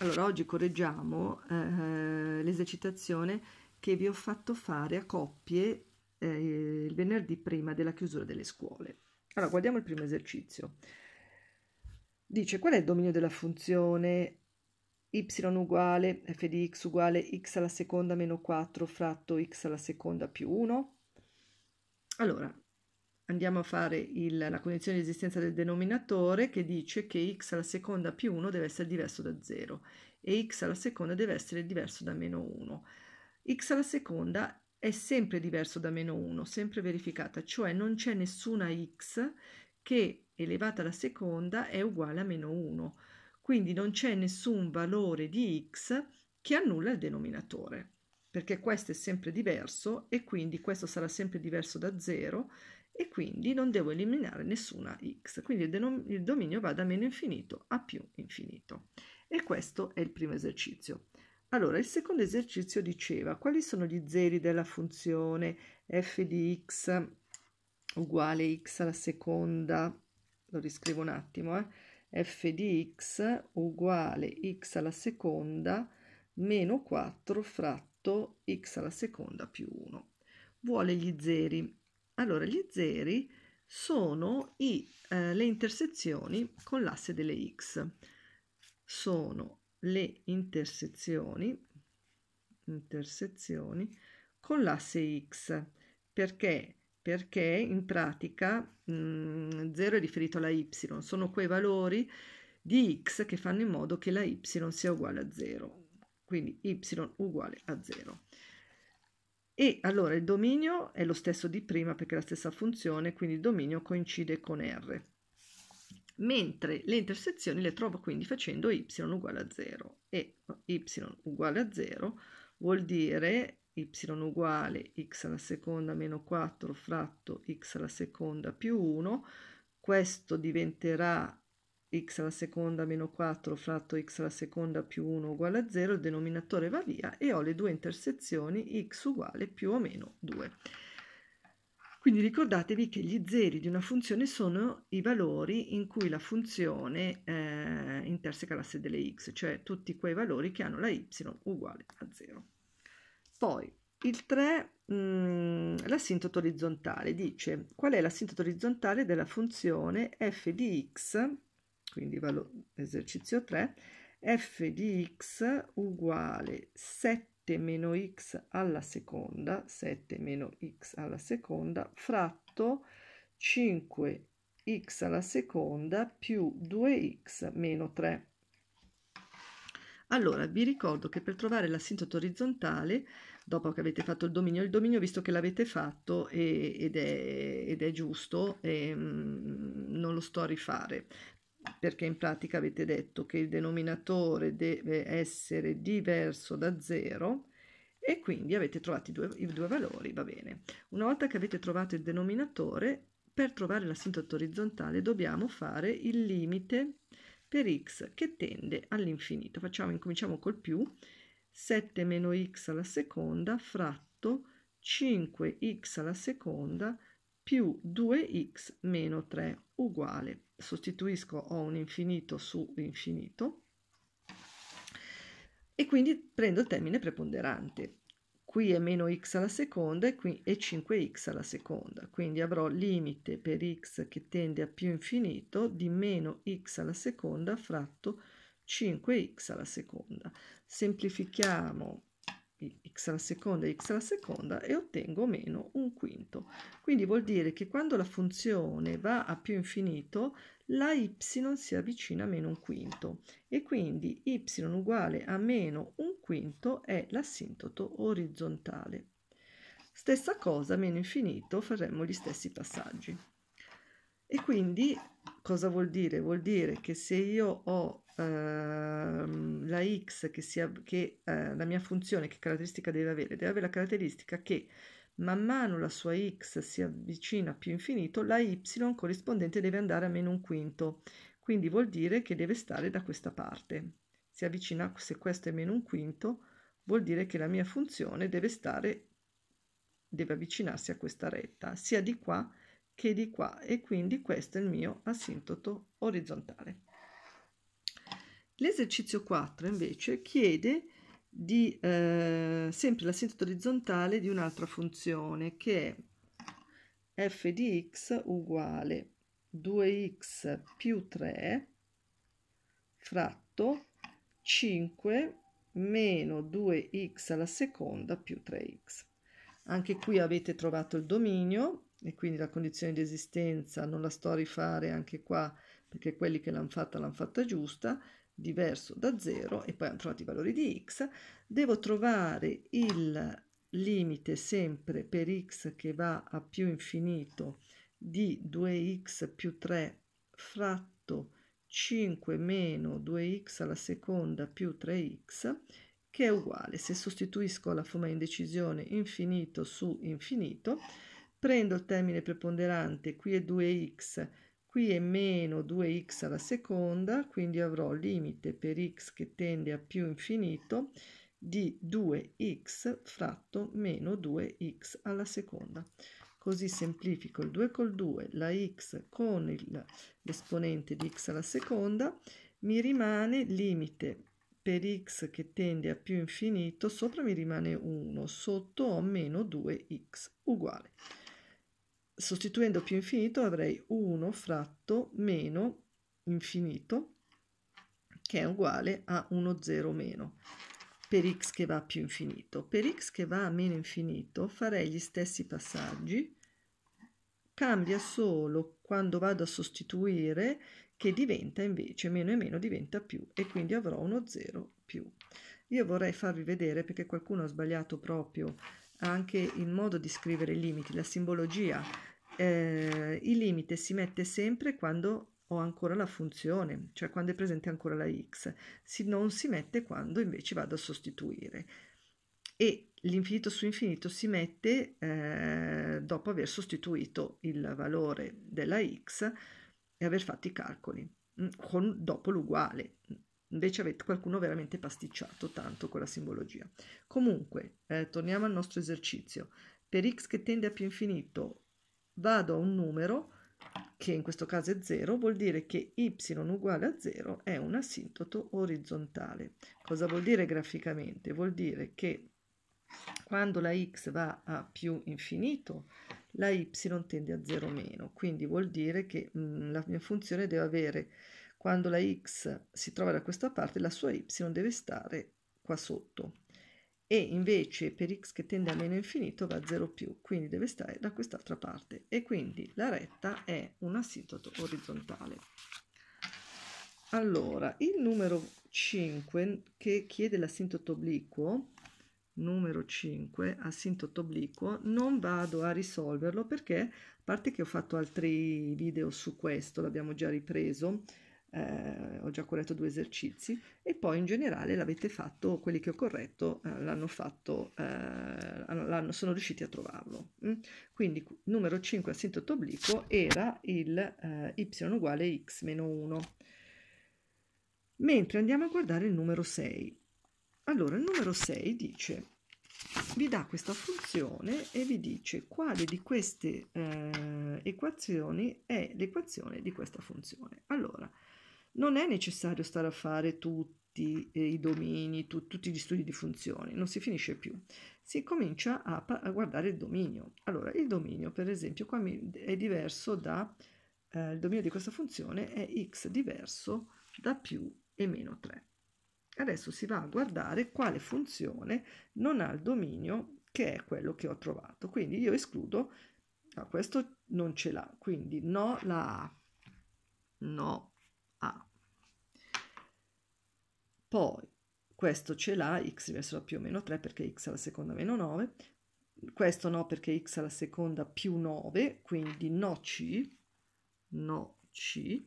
Allora, oggi correggiamo eh, l'esercitazione che vi ho fatto fare a coppie eh, il venerdì prima della chiusura delle scuole. Allora, guardiamo il primo esercizio. Dice qual è il dominio della funzione y uguale f di x uguale x alla seconda meno 4 fratto x alla seconda più 1? Allora, andiamo a fare il, la condizione di esistenza del denominatore che dice che x alla seconda più 1 deve essere diverso da 0 e x alla seconda deve essere diverso da meno 1. x alla seconda è sempre diverso da meno 1, sempre verificata, cioè non c'è nessuna x che elevata alla seconda è uguale a meno 1, quindi non c'è nessun valore di x che annulla il denominatore, perché questo è sempre diverso e quindi questo sarà sempre diverso da 0 e quindi non devo eliminare nessuna x, quindi il, denom- il dominio va da meno infinito a più infinito. E questo è il primo esercizio. Allora, il secondo esercizio diceva quali sono gli zeri della funzione f di x uguale x alla seconda, lo riscrivo un attimo, eh? f di x uguale x alla seconda meno 4 fratto x alla seconda più 1. Vuole gli zeri allora, gli zeri sono i, eh, le intersezioni con l'asse delle x. Sono le intersezioni, intersezioni con l'asse x. Perché? Perché in pratica 0 mm, è riferito alla y, sono quei valori di x che fanno in modo che la y sia uguale a 0. Quindi y uguale a 0. E allora il dominio è lo stesso di prima perché è la stessa funzione, quindi il dominio coincide con R. Mentre le intersezioni le trovo quindi facendo y uguale a 0 e y uguale a 0 vuol dire y uguale x alla seconda meno 4 fratto x alla seconda più 1, questo diventerà x alla seconda meno 4 fratto x alla seconda più 1 uguale a 0, il denominatore va via e ho le due intersezioni x uguale più o meno 2. Quindi ricordatevi che gli zeri di una funzione sono i valori in cui la funzione eh, interseca l'asse delle x, cioè tutti quei valori che hanno la y uguale a 0. Poi il 3, mm, l'assintoto orizzontale, dice qual è l'assintoto orizzontale della funzione f di x quindi esercizio 3, f di x uguale 7 meno x alla seconda, 7 meno x alla seconda, fratto 5x alla seconda più 2x meno 3. Allora, vi ricordo che per trovare l'assintoto orizzontale, dopo che avete fatto il dominio, il dominio visto che l'avete fatto è, ed, è, ed, è, giusto, è, ehm, non lo sto a rifare perché in pratica avete detto che il denominatore deve essere diverso da 0 e quindi avete trovato i due, i due valori, va bene. Una volta che avete trovato il denominatore, per trovare l'assintoto orizzontale dobbiamo fare il limite per x che tende all'infinito. Facciamo, incominciamo col più, 7 meno x alla seconda fratto 5x alla seconda più 2x meno 3 uguale. Sostituisco ho un infinito su infinito e quindi prendo il termine preponderante. Qui è meno x alla seconda e qui è 5x alla seconda, quindi avrò limite per x che tende a più infinito di meno x alla seconda fratto 5x alla seconda. Semplifichiamo x alla seconda e x alla seconda e ottengo meno un quinto. Quindi vuol dire che quando la funzione va a più infinito la y si avvicina a meno un quinto e quindi y uguale a meno un quinto è l'assintoto orizzontale. Stessa cosa, meno infinito, faremo gli stessi passaggi. E quindi cosa vuol dire? Vuol dire che se io ho Ehm, la x che, sia, che eh, la mia funzione che caratteristica deve avere? Deve avere la caratteristica che man mano la sua x si avvicina più infinito, la y corrispondente deve andare a meno un quinto, quindi vuol dire che deve stare da questa parte. Si avvicina, se questo è meno un quinto, vuol dire che la mia funzione deve stare, deve avvicinarsi a questa retta, sia di qua che di qua, e quindi questo è il mio asintoto orizzontale. L'esercizio 4 invece chiede di eh, sempre la sintesi orizzontale di un'altra funzione che è f di x uguale 2x più 3 fratto 5 meno 2x alla seconda più 3x. Anche qui avete trovato il dominio e quindi la condizione di esistenza non la sto a rifare anche qua perché quelli che l'hanno fatta l'hanno fatta giusta diverso da 0 e poi hanno trovato i valori di x, devo trovare il limite sempre per x che va a più infinito di 2x più 3 fratto 5 meno 2x alla seconda più 3x che è uguale se sostituisco la forma in decisione infinito su infinito prendo il termine preponderante qui è 2x qui è meno 2x alla seconda, quindi avrò limite per x che tende a più infinito di 2x fratto meno 2x alla seconda. Così semplifico il 2 col 2, la x con l'esponente di x alla seconda, mi rimane limite per x che tende a più infinito, sopra mi rimane 1, sotto ho meno 2x uguale sostituendo più infinito avrei 1 fratto meno infinito che è uguale a 1 0 meno per x che va a più infinito. Per x che va a meno infinito farei gli stessi passaggi, cambia solo quando vado a sostituire che diventa invece meno e meno diventa più e quindi avrò uno 0 più. Io vorrei farvi vedere perché qualcuno ha sbagliato proprio anche il modo di scrivere i limiti, la simbologia. Eh, il limite si mette sempre quando ho ancora la funzione, cioè quando è presente ancora la x, si, non si mette quando invece vado a sostituire. E l'infinito su infinito si mette eh, dopo aver sostituito il valore della x e aver fatto i calcoli, mm, con, dopo l'uguale, Invece avete qualcuno veramente pasticciato tanto con la simbologia. Comunque, eh, torniamo al nostro esercizio. Per x che tende a più infinito vado a un numero, che in questo caso è 0, vuol dire che y uguale a 0 è un asintoto orizzontale. Cosa vuol dire graficamente? Vuol dire che quando la x va a più infinito, la y tende a 0 meno, quindi vuol dire che mh, mm, la mia funzione deve avere quando la x si trova da questa parte, la sua y deve stare qua sotto e invece per x che tende a meno infinito va a 0 più, quindi deve stare da quest'altra parte e quindi la retta è un asintoto orizzontale. Allora, il numero 5 che chiede l'asintoto obliquo, numero 5, asintoto obliquo, non vado a risolverlo perché, a parte che ho fatto altri video su questo, l'abbiamo già ripreso, eh, ho già corretto due esercizi e poi in generale l'avete fatto, quelli che ho corretto eh, l'hanno fatto, eh, sono riusciti a trovarlo. Mm? Quindi numero 5 asintoto obliquo era il eh, y uguale x meno 1. Mentre andiamo a guardare il numero 6. Allora il numero 6 dice vi dà questa funzione e vi dice quale di queste eh, equazioni è l'equazione di questa funzione. Allora, non è necessario stare a fare tutti eh, i domini, tu, tutti gli studi di funzioni, non si finisce più. Si comincia a, a, guardare il dominio. Allora, il dominio, per esempio, qua è diverso da, eh, il dominio di questa funzione è x diverso da più e meno 3. Adesso si va a guardare quale funzione non ha il dominio che è quello che ho trovato. Quindi io escludo, ah, questo non ce l'ha, quindi no la A, no a. Poi questo ce l'ha, x verso la più o meno 3 perché x alla seconda meno 9, questo no perché x alla seconda più 9, quindi no c, no c,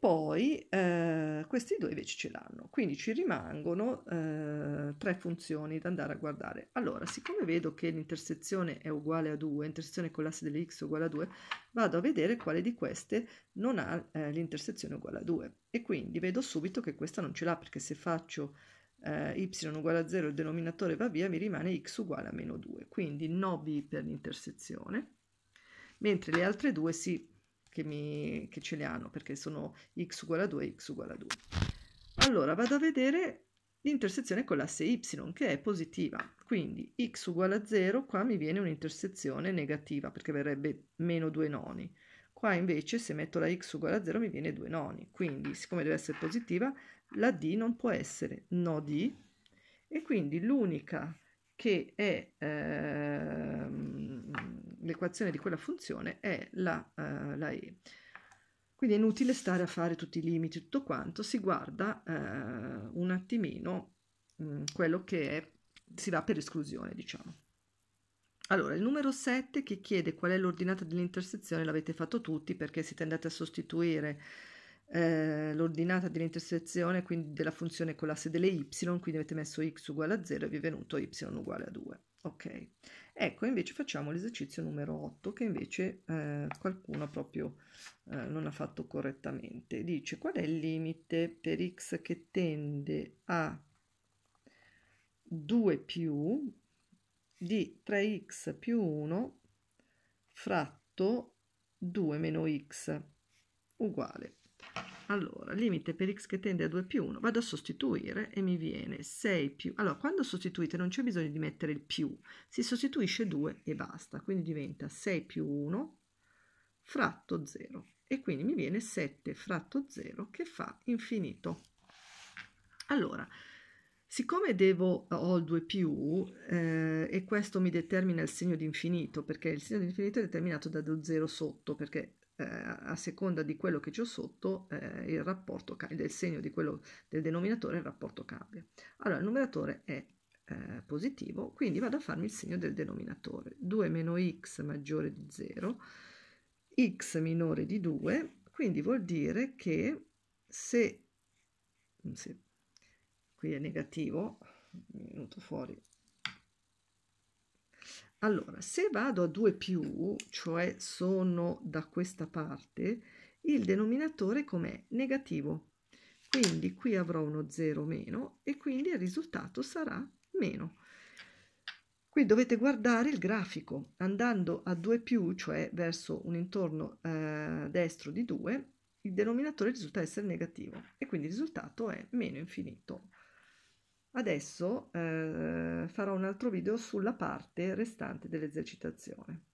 poi eh, questi due invece ce l'hanno, quindi ci rimangono eh, tre funzioni da andare a guardare. Allora, siccome vedo che l'intersezione è uguale a 2, intersezione con l'asse delle x uguale a 2, vado a vedere quale di queste non ha eh, l'intersezione uguale a 2 e quindi vedo subito che questa non ce l'ha perché se faccio eh, y uguale a 0 il denominatore va via mi rimane x uguale a meno 2, quindi no b per l'intersezione, mentre le altre due si... Sì, che, mi, che ce le hanno perché sono x uguale a 2 x uguale a 2. Allora vado a vedere l'intersezione con l'asse y che è positiva, quindi x uguale a 0, qua mi viene un'intersezione negativa perché verrebbe meno 2 noni. Qua invece se metto la x uguale a 0 mi viene 2 noni, quindi siccome deve essere positiva la d non può essere no d e quindi l'unica che è ehm, l'equazione di quella funzione è la, uh, la, E. Quindi è inutile stare a fare tutti i limiti, tutto quanto, si guarda uh, un attimino mh, mm, quello che è, si va per esclusione, diciamo. Allora, il numero 7 che chiede qual è l'ordinata dell'intersezione, l'avete fatto tutti perché siete andati a sostituire eh, l'ordinata dell'intersezione quindi della funzione con l'asse delle y, quindi avete messo x uguale a 0 e vi è venuto y uguale a 2. Ok. Ecco, invece facciamo l'esercizio numero 8 che invece eh, qualcuno proprio eh, non ha fatto correttamente. Dice qual è il limite per x che tende a 2 più di 3x più 1 fratto 2 meno x uguale allora, limite per x che tende a 2 più 1, vado a sostituire e mi viene 6 più... Allora, quando sostituite non c'è bisogno di mettere il più, si sostituisce 2 e basta, quindi diventa 6 più 1 fratto 0 e quindi mi viene 7 fratto 0 che fa infinito. Allora, Siccome devo, eh, ho il 2 più eh, e questo mi determina il segno di infinito, perché il segno di infinito è determinato da 0 sotto, perché eh, a seconda di quello che c'è sotto eh, il rapporto del segno di quello del denominatore il rapporto cambia allora il numeratore è eh, positivo quindi vado a farmi il segno del denominatore 2 meno x maggiore di 0 x minore di 2 quindi vuol dire che se, se qui è negativo è venuto fuori allora, se vado a 2 più, cioè sono da questa parte, il denominatore com'è? Negativo. Quindi qui avrò uno 0 meno e quindi il risultato sarà meno. Qui dovete guardare il grafico. Andando a 2 più, cioè verso un intorno eh, destro di 2, il denominatore risulta essere negativo e quindi il risultato è meno infinito. Adesso eh, farò un altro video sulla parte restante dell'esercitazione.